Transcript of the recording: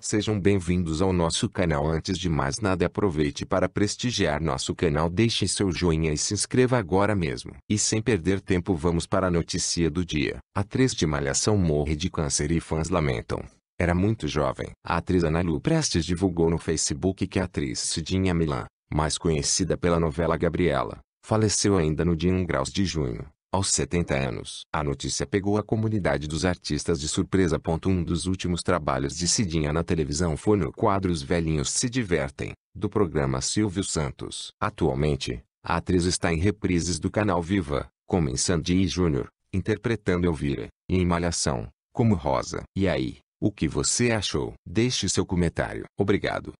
Sejam bem-vindos ao nosso canal. Antes de mais nada, aproveite para prestigiar nosso canal, deixe seu joinha e se inscreva agora mesmo. E sem perder tempo, vamos para a notícia do dia. a Atriz de Malhação morre de câncer e fãs lamentam. Era muito jovem. A atriz Ana Lu Prestes divulgou no Facebook que a atriz Cidinha Milan, mais conhecida pela novela Gabriela, Faleceu ainda no dia 1 graus de junho, aos 70 anos. A notícia pegou a comunidade dos artistas de surpresa. Um dos últimos trabalhos de Cidinha na televisão foi no quadro Os Velhinhos Se Divertem, do programa Silvio Santos. Atualmente, a atriz está em reprises do canal Viva, como em Sandy Júnior, interpretando Elvira, e em Malhação, como Rosa. E aí, o que você achou? Deixe seu comentário. Obrigado.